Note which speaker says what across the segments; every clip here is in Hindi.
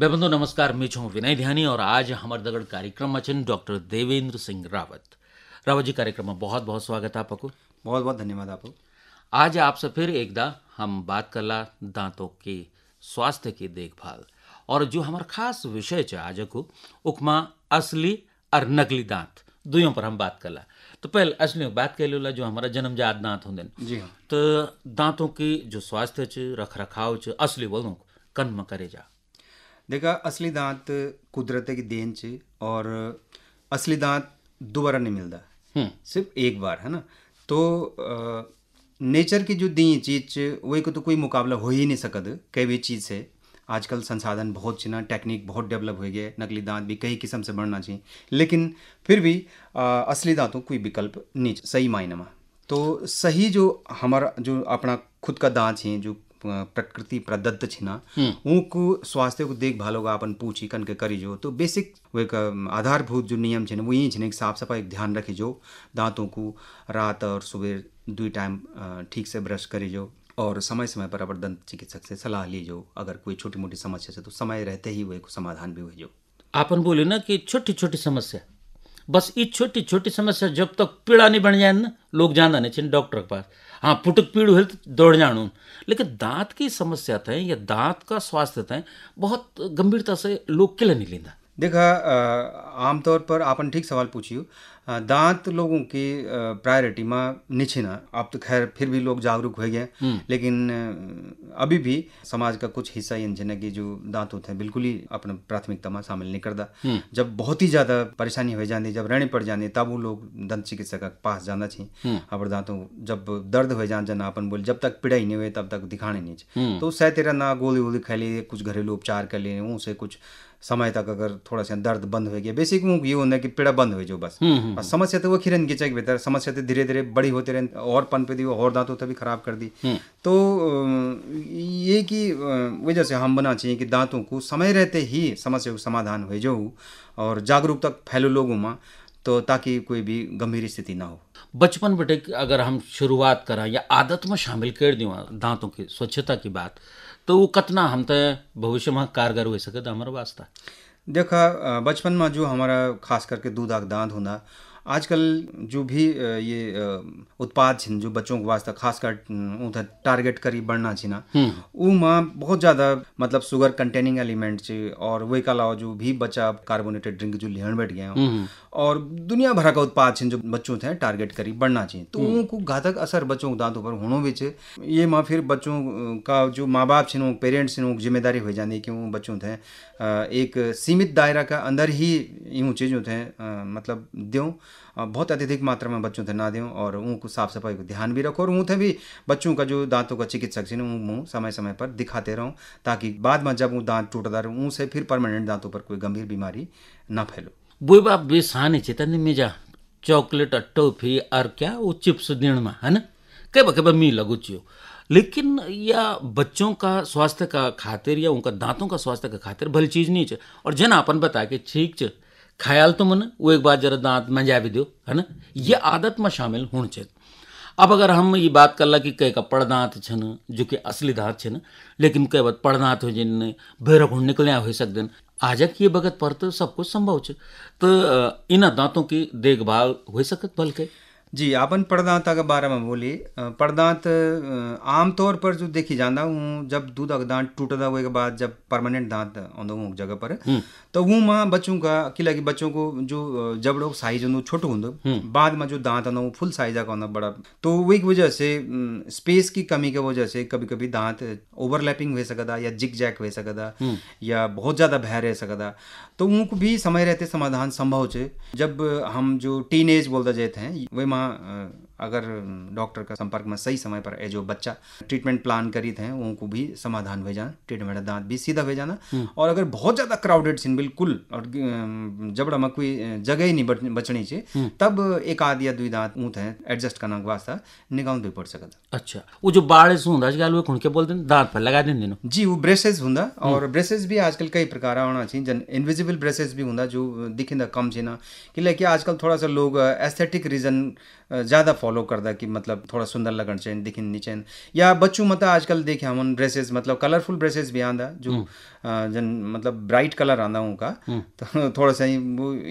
Speaker 1: बेबंधु नमस्कार मैं छू विनय ध्यानी और आज हमारे दगड़ कार्यक्रम में छिन डॉक्टर देवेंद्र सिंह रावत रावत जी कार्यक्रम में बहुत बहुत स्वागत आप आपको बहुत बहुत धन्यवाद आपको आज आपसे फिर एक दा हम बात करला दांतों के स्वास्थ्य की देखभाल और जो हमारा खास विषय है आज को उकमा असली और नकली दांत दुयों पर हम बात करला तो पहले असली बात कर लो जो हमारा जन्मजात दांत होंगे जी हाँ तो दांतों की जो स्वास्थ्य रख रखाव असली बोलो कन्म करे जा
Speaker 2: देखा असली दांत कुदरत की देन च और असली दांत दोबारा नहीं मिलता हम्म। सिर्फ एक बार है ना तो नेचर की जो दी चीज वही को तो कोई मुकाबला हो ही नहीं सकद कई भी चीज़ से आजकल संसाधन बहुत छिना टेक्निक बहुत डेवलप हो गया नकली दांत भी कई किस्म से बढ़ना चाहिए लेकिन फिर भी आ, असली दांतों कोई विकल्प नहीं सही मायने में तो सही जो हमारा जो अपना खुद का दांत है जो प्रकृति प्रदत्त छिना उनको हम्म। स्वास्थ्य को देखभाल होगा अपन पूछी कन के करी जो तो बेसिक वो एक आधारभूत जो नियम छे वो यही छिन साफ सफाई ध्यान रखे जो दांतों को रात और सुबह दुई टाइम ठीक से ब्रश करी जो और समय समय पर अपर दंत चिकित्सक से सलाह जो अगर कोई छोटी मोटी समस्या से तो समय रहते ही वे एक समाधान भी हुई जो आपन बोले ना कि छोटी छोटी समस्या बस ये
Speaker 1: छोटी छोटी समस्या जब तक पीड़ा नहीं बन जाए ना लोग जाना नहीं चाहिए डॉक्टर के पास हाँ पुटक पीड़ू हुए तो दौड़ जाणू लेकिन दांत की समस्या थे या दांत का स्वास्थ्य थे बहुत
Speaker 2: गंभीरता से लोग किले नहीं लेंदा देखा आमतौर पर आपन ठीक सवाल पूछियो दांत लोगों की प्रायोरिटी में नीचे ना अब तो खैर फिर भी लोग जागरूक हो गए हम्म। लेकिन अभी भी समाज का कुछ हिस्सा इन कि जो दांत होते हैं बिल्कुल ही अपने प्राथमिकता में शामिल नहीं करता हम्म। जब बहुत ही ज़्यादा परेशानी हो जाती जब रहने पड़ जाने तब वो लोग दंत चिकित्सक के पास जाना चाहिए हम्म। अपने दांतों जब दर्द हो जान जाना अपन बोले जब तक पिड़ाई नहीं हुए तब तक दिखाने नहीं तो सह तेरा ना गोली वोली खा लिए कुछ घरेलू उपचार कर लिए उनसे कुछ समय तक अगर थोड़ा सा दर्द बंद हो गया बेसिक मुँह ये होना है कि पीड़ा बंद हो जाओ बस हम्म, हम्म, और हम्म। समस्या तो वो खिरन के बेहतर समस्या तो धीरे धीरे बड़ी होते रहें और पन पे दी और दांतों तभी खराब कर दी तो ये कि वजह से हम बना चाहिए कि दांतों को समय रहते ही समस्या को समाधान हो जाओ और जागरूकता फैलो लोगों में तो ताकि कोई भी गंभीर स्थिति ना हो
Speaker 1: बचपन बटे अगर हम शुरुआत करें या आदत में शामिल कर दूँ दांतों की स्वच्छता की बात तो वो कितना हम तो भविष्य में कारगर हो
Speaker 2: सकता हमारे वास्ता देखा बचपन में जो हमारा खास करके दूध आग दांत होना आजकल जो भी ये उत्पाद छिन जो बच्चों के वास्ते खासकर उधर टारगेट करी बढ़ना छिना उ में बहुत ज़्यादा मतलब शुगर कंटेनिंग एलिमेंट छ और वे का अलावा जो भी बच्चा कार्बोनेटेड ड्रिंक जो लेन बैठ गया और दुनिया भर का उत्पाद छिन जो बच्चों थे टारगेट करी बढ़ना चाहिए तो उनको घातक असर बच्चों के दांतों पर होना भी ये माँ फिर बच्चों का जो माँ बाप छिन पेरेंट्स छिन जिम्मेदारी हो जाती है कि वो बच्चों थे एक सीमित दायरा का अंदर ही यूँ चीज़ों थे मतलब दें बहुत अत्यधिक मात्रा में बच्चों ते ना दें और उनको साफ सफाई को ध्यान भी रखो और ऊँते भी बच्चों का जो दांतों का चिकित्सक है मुँह समय समय पर दिखाते रहो ताकि बाद में जब वो दांत टूटता रहे ऊँ से फिर परमानेंट दांतों पर कोई गंभीर बीमारी ना फैलो बुई बाप भी चेतन चे मिजा
Speaker 1: चॉकलेट और टॉफी और क्या वो चिप्स दिन में है ना कब कब मी लगू लेकिन या बच्चों का स्वास्थ्य का खातिर या उनका दांतों का स्वास्थ्य का खातिर भली चीज नहीं है और जन अपन बता के ठीक है ख्याल तो मन वो एक बार जरा दांत में जा भी दो है ना ये आदत में शामिल होने चाहिए अब अगर हम ये बात कर ला कि कई का पड़ दांत छन जो कि असली दांत छन लेकिन कई बात पड़ दांत हो जिन भैरव हुण निकल्या हो सकते हैं आजक ये भगत पर तो सब कुछ संभव छ तो इन दांतों की
Speaker 2: देखभाल हो सकत बल्कि जी आपन पड़दांत के बारे में बोली पड़दांत आमतौर पर जो देखी जाता हूँ जब दूध का दांत टूटता हुए के बाद जब परमानेंट दांत आंदा हूँ जगह पर हम्म। तो वो माँ बच्चों का किला की बच्चों को जो का साइज हों छोटो हों हम्म। बाद में जो दांत आंदा फुल साइज का हों बड़ा तो वही की वजह से स्पेस की कमी की वजह से कभी कभी दांत ओवरलैपिंग हो सकता या जिक जैक हो सकता हम्म। या बहुत ज़्यादा भय रह सकता तो उनको भी समय रहते समाधान संभव है जब हम जो टीन एज बोलते जाते हैं वही माँ 嗯。अगर डॉक्टर का संपर्क में सही समय पर ए जो बच्चा ट्रीटमेंट प्लान करी थे उनको भी समाधान भेजाना ट्रीटमेंट दांत भी सीधा भेजाना हम्म। और अगर बहुत ज़्यादा क्राउडेड सीन बिल्कुल और जबड़ा में कोई जगह ही नहीं बचनी चाहिए हम्म। तब एक आध या दुई दांत ऊँत है एडजस्ट करना के वास्ता निगाह भी पड़ सकता अच्छा वो
Speaker 1: जो बारिश होंगे आजकल वो खुणके बोलते हैं दांत पर लगा दें जी
Speaker 2: वो ब्रेसेस होंगे हम्म। और ब्रेसेस भी आजकल कई प्रकार आना चाहिए जन इनविजिबल ब्रेसेस भी होंगे जो दिखिंदा कम छे कि आजकल थोड़ा सा लोग एस्थेटिक रीजन ज़्यादा फॉलो दा कि मतलब थोड़ा सुंदर लगन चाहिए नहीं चाहिए या बच्चों मत आजकल देखे हम ड्रेसेस मतलब कलरफुल ड्रेसेस भी आंदा जो हम्म। जन मतलब ब्राइट कलर आंदा उनका हम्म। तो थोड़ा सा ही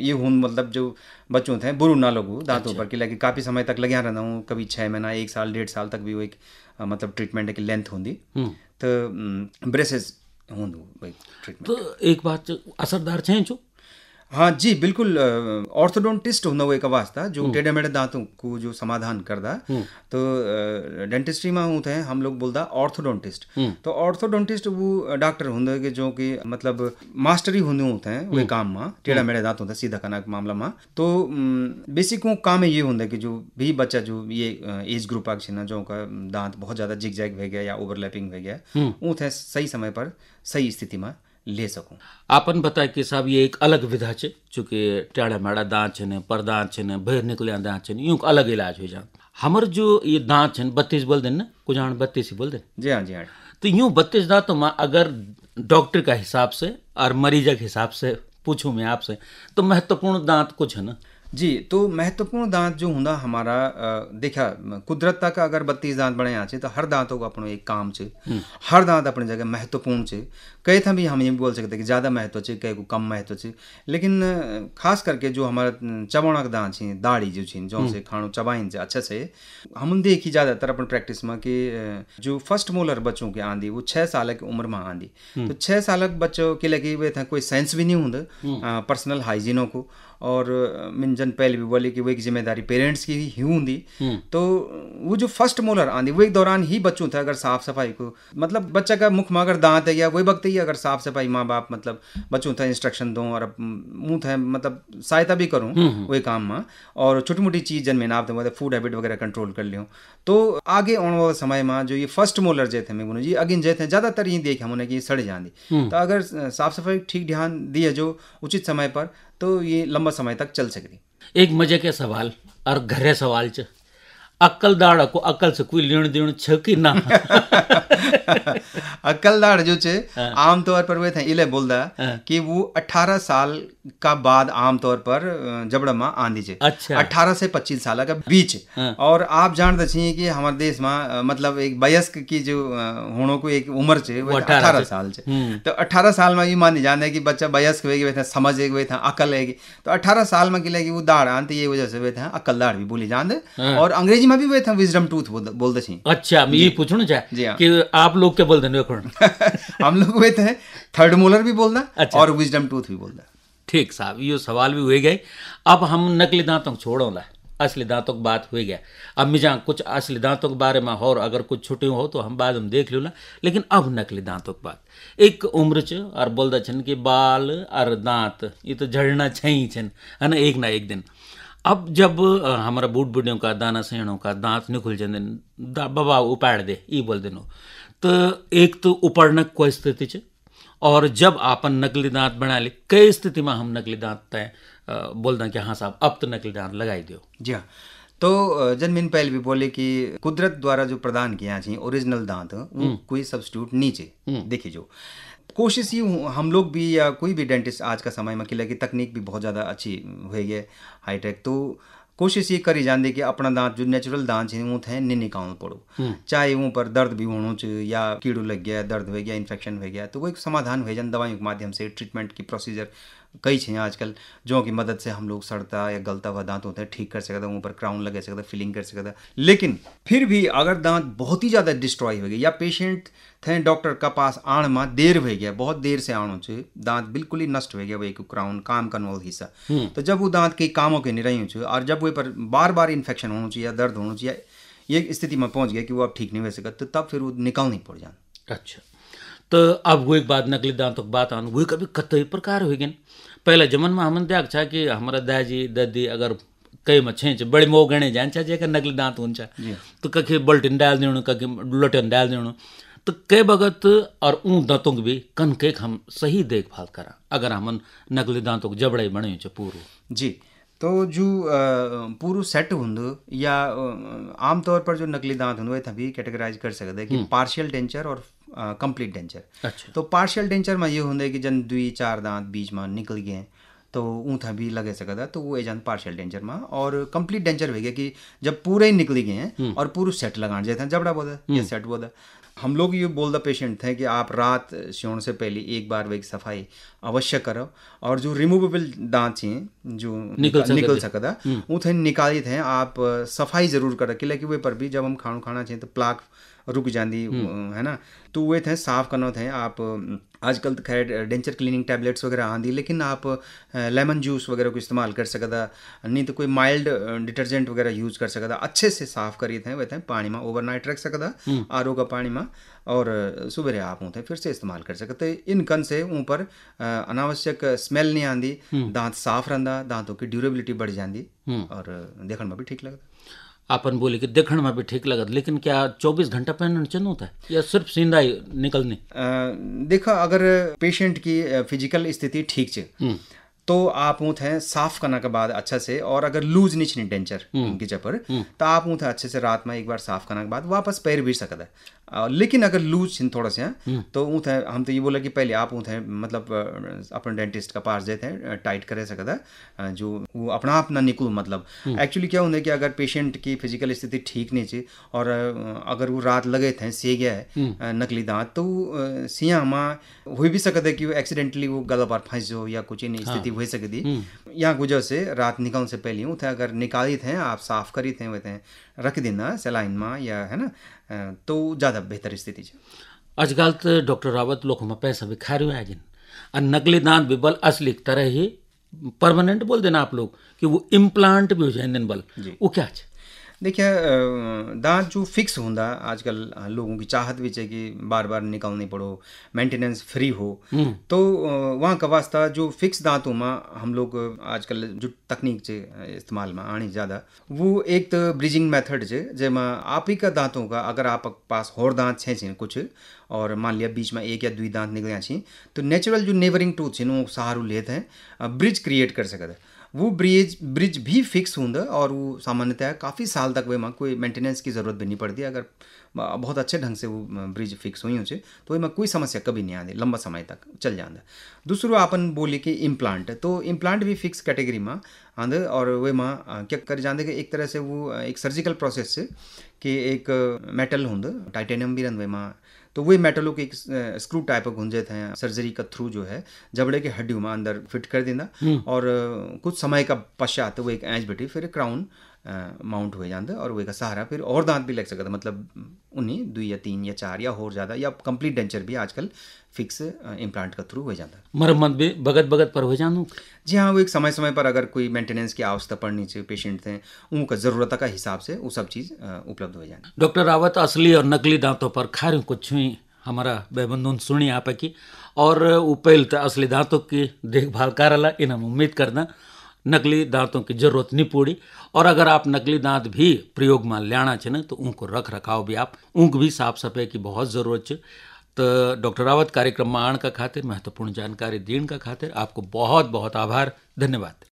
Speaker 2: ये हूँ मतलब जो बच्चों थे बुरू ना लोगों दांतों अच्छा। पर कि लेकिन काफ़ी समय तक लगे रहना हूँ कभी छः महीना एक साल डेढ़ साल तक भी वो एक मतलब ट्रीटमेंट की लेंथ होंगी तो ब्रेसेस होंगे ट्रीटमेंट तो एक बात असरदार छे जो हाँ जी बिल्कुल ऑर्थोडोंटिस्ट एक आवाज वास्ता जो हम्म। टेढ़े मेढ़े दांतों को जो समाधान करदा हम्म। तो डेंटिस्ट्री में होते हैं हम लोग बोलता ऑर्थोडोंटिस्ट हम्म। तो ऑर्थोडोंटिस्ट वो डॉक्टर होंगे कि जो कि मतलब मास्टरी होने होते हैं वे काम में टेढ़ा मेढ़े दांत होता सीधा खाना मामला में तो बेसिक वो काम ये होंगे कि जो भी बच्चा जो ये एज ग्रुप आगे ना जो का दांत बहुत ज़्यादा जिग जैग हो गया या ओवरलैपिंग हो गया वो थे सही समय पर सही स्थिति में ले
Speaker 1: सकूँ आपन बताए कि साहब ये एक अलग विधा छे चूंकि टेढ़ा मेढ़ा दाँत पर दाँत छन बहर निकलिया दाँत छन यूं अलग इलाज हो जाए हमर जो ये दाँत छन बत्तीस बोल देन ना कुछ आठ बत्तीस ही बोल दे जी हाँ जी हाँ तो यूँ बत्तीस दाँत तो माँ अगर डॉक्टर का हिसाब से और मरीज के हिसाब से पूछूँ मैं आपसे तो महत्वपूर्ण दांत कुछ है ना जी तो
Speaker 2: महत्वपूर्ण दांत जो हूँ हमारा देखा कुदरत तक अगर बत्तीस दांत आ तो हर दांतों को अपनों एक काम छ हम्म। हर दांत अपनी जगह महत्वपूर्ण छ कई था भी हम ये बोल सकते कि ज़्यादा महत्व है कई को कम महत्व है लेकिन खास करके जो हमारा चबाणक दांत छे दाढ़ी जो छिन जो हम्म। से खाणु चबाइन से अच्छा से हम देखी ज़्यादातर अपन प्रैक्टिस में कि जो फर्स्ट मोलर बच्चों की आंधी वो छः साल की उम्र में आंधी हम्म। तो छः साल के बच्चों के लगे वे था कोई साइंस भी नहीं होंगे पर्सनल हाइजीनों को और जन पहले भी बोले कि वो एक जिम्मेदारी पेरेंट्स की ही होंगी तो वो जो फर्स्ट मोलर आंधी वो एक दौरान ही बच्चों था अगर साफ सफाई को मतलब बच्चा का मुख में अगर दांत है या वही वक्त ही अगर साफ सफाई माँ बाप मतलब बच्चों था इंस्ट्रक्शन दो और मुँह था मतलब सहायता भी करूँ वही काम में और छोटी मोटी चीज़ जन में नाप दूँ फूड हैबिट वगैरह कंट्रोल कर लियो तो आगे आने वाले समय में जो ये फर्स्ट मोलर जे थे मैं जी अगिन जे थे ज़्यादातर ये देखे हमने कि सड़ जाती तो अगर साफ सफाई ठीक ध्यान दिया जो उचित समय पर तो ये लंबा समय तक चल सकती एक मजे
Speaker 1: के सवाल और घरे सवाल च અક્કલદાળ કો અક્કલ છે કોઈ લેણ દેણ છે કે
Speaker 2: ના અક્કલદાળ जो છે हाँ। आमतौर पर वे थे इले बोलदा हाँ। कि वो 18 साल का बाद आमतौर पर जबड़ा में आंदी छे अच्छा 18 से 25 साल का बीच हाँ। और आप जानते छी कि हमारे देश में मतलब एक वयस्क की जो होनो को एक उम्र छे वो 18 साल छे हम्म। तो 18 साल में ये मान जाने कि बच्चा वयस्क वे थे समझ एक वे था अकल है तो 18 साल में कि वो दाड़ आंती ये वजह से वे था अक्कलदाड़ भी बोली जान और अंग्रेजी में भी वे था विजडम टूथ बोलते थे अच्छा मैं ये पूछना चाहे हाँ। कि आप लोग क्या बोलते हैं हम लोग वे थे थर्ड मोलर भी बोलना
Speaker 1: अच्छा। और विजडम टूथ भी बोलना ठीक साहब ये सवाल भी हुए गए अब हम नकली दांतों को छोड़ो ला असली दांतों की बात हुई गया अब मिजा कुछ असली दांतों के बारे में और अगर कुछ छुट्टी हो तो हम बाद में देख लूँ ना लेकिन अब नकली दांतों की बात एक उम्र च और बोलदा छन कि बाल और दांत ये तो झड़ना ही छन है ना एक ना एक दिन अब जब हमारा बूढ़ बुढ़ियों का दाना सहणों का दांत निखुल जन बबा बाबा उपाड़ दे ई बोल देनो तो एक तो उपाड़नक कोई स्थिति छ और जब आपन नकली दांत बना ले कई स्थिति में हम नकली दांत तय बोल दें कि हाँ साहब अब तो नकली दांत
Speaker 2: लगाई दो जी हाँ तो जनमिन पहल भी बोले कि कुदरत द्वारा जो प्रदान किया ओरिजिनल दांत हम्म। कोई सब्सिट्यूट नीचे हम्म। देखी जो कोशिश ही हम लोग भी या कोई भी डेंटिस्ट आज का समय में कि लगे तकनीक भी बहुत ज़्यादा अच्छी हुई है हाईटेक तो कोशिश ये करी जाती कि अपना दांत जो नेचुरल दांत है वो थे नहीं निकालना पड़ो हम्म। चाहे वो पर दर्द भी होना चाहिए या कीड़ो लग गया दर्द हो गया इन्फेक्शन हो गया तो वो एक समाधान हो जाए दवाइयों के माध्यम से ट्रीटमेंट की प्रोसीजर कई छे आजकल जो की मदद से हम लोग सड़ता या गलता हुआ दांत होता है ठीक कर सकता है ऊपर क्राउन लगा सकता फिलिंग कर सकता लेकिन फिर भी अगर दांत बहुत ही ज़्यादा डिस्ट्रॉय हो गया या पेशेंट थे डॉक्टर का पास आण में देर हो गया बहुत देर से आण हो दांत बिल्कुल ही नष्ट हो गया वही क्राउन काम करने हिस्सा हम्म। तो जब वो दांत कई कामों के निराई हो और जब वे पर बार बार इन्फेक्शन होना चाहिए या दर्द होना चाहिए ये स्थिति में पहुंच गया कि वो अब ठीक नहीं हो सकता तो तब फिर वो निकालनी पड़ जाए अच्छा
Speaker 1: तो अब बात नकली दांतों की बात आन वो कभी कत प्रकार पहले जमन में हम देख छा कि हमारा दादी दादी अगर कई मच्छे बड़े मोह गणे जान छा जेका नकली दांत हो तो कखी बल्टिन डाल दे कखी लटन डाल दे तो कई बगत और ऊँ दांतों भी कन के हम सही देखभाल
Speaker 2: करा अगर हमन नकली दांतों को जबड़े बने छ जी तो जो पूरा सेट हों या आमतौर पर जो नकली दांत हों वे भी कैटेगराइज कर सकते हैं कि हम्म। पार्शियल डेंचर और अच्छा। तो पार्शियल डेंचर में ये होंगे कि जन दुई चार दांत बीच में निकल गए तो ऊँथा भी लगे सकता था तो वो एजान पार्शियल डेंचर में और कंप्लीट डेंचर हो गया कि जब पूरे ही निकली गए हैं हम्म। और पूरा सेट लगा जाए था जबड़ा बोधा ये सेट हम्म। बोधा हम लोग ये बोल दा पेशेंट थे कि आप रात सियोण से पहले एक बार वही सफाई अवश्य करो और जो रिमूवेबल दांत हैं जो निकल निकल सकता वो हम्म। थे निकाली थे आप सफाई जरूर करो क्योंकि वे पर भी जब हम खाना खाना चाहिए तो प्लाक रुक जाती हम्म। है ना तो वे थे साफ करना थे आप आजकल तो खैर डेंचर क्लीनिंग टैबलेट्स वगैरह आँदी लेकिन आप लेमन जूस वगैरह को इस्तेमाल कर सकता नहीं तो कोई माइल्ड डिटर्जेंट वगैरह यूज कर सकता अच्छे से साफ करिए थे वे थे पानी में ओवरनाइट रख सकता हम्म। आर का पानी में और सुबह आप होते फिर से इस्तेमाल कर सकते तो इन कन से ऊपर अनावश्यक स्मेल नहीं आंदी हम्म। दांत साफ रहता दांतों की ड्यूरेबिलिटी बढ़ जाती और देखने में भी ठीक लगता आपन बोले कि देखण में भी ठीक लगत लेकिन क्या 24 घंटा
Speaker 1: पहनना होता है
Speaker 2: या सिर्फ सीधा ही निकलनी देखो अगर पेशेंट की फिजिकल स्थिति ठीक छे हम्म। तो आप थे साफ करने के बाद अच्छा से और अगर लूज नहीं छिनी डेंचर उनकी चपर तो आप थे अच्छे से रात में एक बार साफ करने के बाद वापस पैर भी सकता है लेकिन अगर लूज छिन थोड़ा सा हाँ, हम्म। तो ऊँथ हम तो ये बोला कि पहले आप ऊँथ मतलब अपन डेंटिस्ट का पास जाते हैं टाइट करे सकता है जो वो अपना अपना निकुल मतलब हम्म। एक्चुअली क्या होता है कि अगर पेशेंट की फिजिकल स्थिति ठीक नहीं थी और अगर वो रात लगे थे से गया है हम्म। नकली दांत तो सिया माँ हो भी सकता है कि वो एक्सीडेंटली वो गला पर फंस जाओ या कुछ नहीं हाँ। स्थिति हो सकती यहाँ गुजर से रात निकलने से पहले ऊँथ अगर निकाली थे आप साफ करी थे वह रख देना सेलाइन माँ या है ना तो ज़्यादा बेहतर स्थिति छ अजकल तो डॉक्टर रावत लोगों में पैसा भी खा रहे हैं और
Speaker 1: नकली दांत भी बल असली तरह ही परमानेंट बोल देना आप लोग कि वो इम्प्लांट भी हो
Speaker 2: जाए बल वो क्या है देखिए दांत जो फिक्स होंदा आजकल लोगों की चाहत भी है कि बार बार निकालनी पड़ो मेंटेनेंस फ्री हो हम्म। तो वहाँ का वास्ता जो फिक्स दांतों में हम लोग आजकल जो तकनीक चे इस्तेमाल में आनी ज़्यादा वो एक तो ब्रिजिंग मेथड है जैम आप ही का दांतों का अगर आप पास और दांत छे छे कुछ और मान लिया बीच में एक या दुई दांत निकलिया छी तो नेचुरल जो नेबरिंग टूथ छे वो सहारू लेते हैं ब्रिज क्रिएट कर सकते हैं वो ब्रिज ब्रिज भी फिक्स होंगे और वो सामान्यतः काफ़ी साल तक वे में कोई मेंटेनेंस की ज़रूरत भी नहीं पड़ती अगर बहुत अच्छे ढंग से वो ब्रिज फिक्स हुई हो तो में कोई समस्या कभी नहीं आती लंबा समय तक चल जाए दूसरों अपन बोले कि इम्प्लांट तो इम्प्लांट भी फिक्स कैटेगरी में आंदे और वे में क्या कर जाते एक तरह से वो एक सर्जिकल प्रोसेस से कि एक मेटल होंगे टाइटेनियम भी रहें वे में तो वही मेटलों के स्क्रू टाइप गुंजे थे सर्जरी का थ्रू जो है जबड़े के हड्डियों में अंदर फिट कर देना हम्म। और कुछ समय का पश्चात वो एक एंच बेटी फिर क्राउन माउंट हो जाते और वे का सहारा फिर और दांत भी लग है मतलब उन्हीं दुई या तीन या चार या और ज़्यादा या कंप्लीट डेंचर भी आजकल फिक्स इम्प्लांट का थ्रू हो जाता मरम्मत भी भगत भगत पर हो जानू जी हाँ वो एक समय समय पर अगर कोई मेंटेनेंस की आवश्यकता पड़नी चाहिए पेशेंट थे उनका ज़रूरत का हिसाब से वो सब चीज़ उपलब्ध हो जाए डॉक्टर रावत असली और नकली दांतों
Speaker 1: पर रही कुछ हुई हमारा बेबंदून सुनी आप की और वो तो असली दांतों की देखभाल कर इन उम्मीद करना नकली दांतों की जरूरत नहीं पड़ी और अगर आप नकली दांत भी प्रयोग में लियाना छे तो ऊँक रख रखाव भी आप ऊँक भी साफ सफाई की बहुत ज़रूरत है तो डॉक्टर रावत कार्यक्रम में आने का खातिर महत्वपूर्ण जानकारी देने का खातिर आपको बहुत बहुत आभार धन्यवाद